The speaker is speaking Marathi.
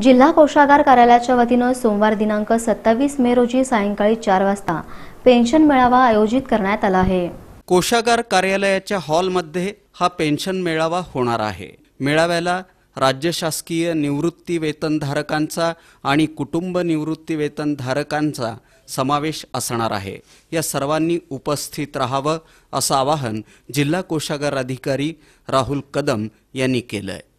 जिल्हा कोषागार कार्यालयाच्या वतीनं सोमवार दिनांक सत्तावीस मे रोजी सायंकाळी चार वाजता पेन्शन मेळावा आयोजित करण्यात आला आहे कोषागार कार्यालयाच्या हॉलमध्ये हा पेन्शन मेळावा होणार आहे मेळाव्याला राज्य शासकीय निवृत्ती वेतनधारकांचा आणि कुटुंब निवृत्ती धारकांचा समावेश असणार आहे या सर्वांनी उपस्थित राहावं असं आवाहन जिल्हा कोषागार अधिकारी राहुल कदम यांनी केलं आहे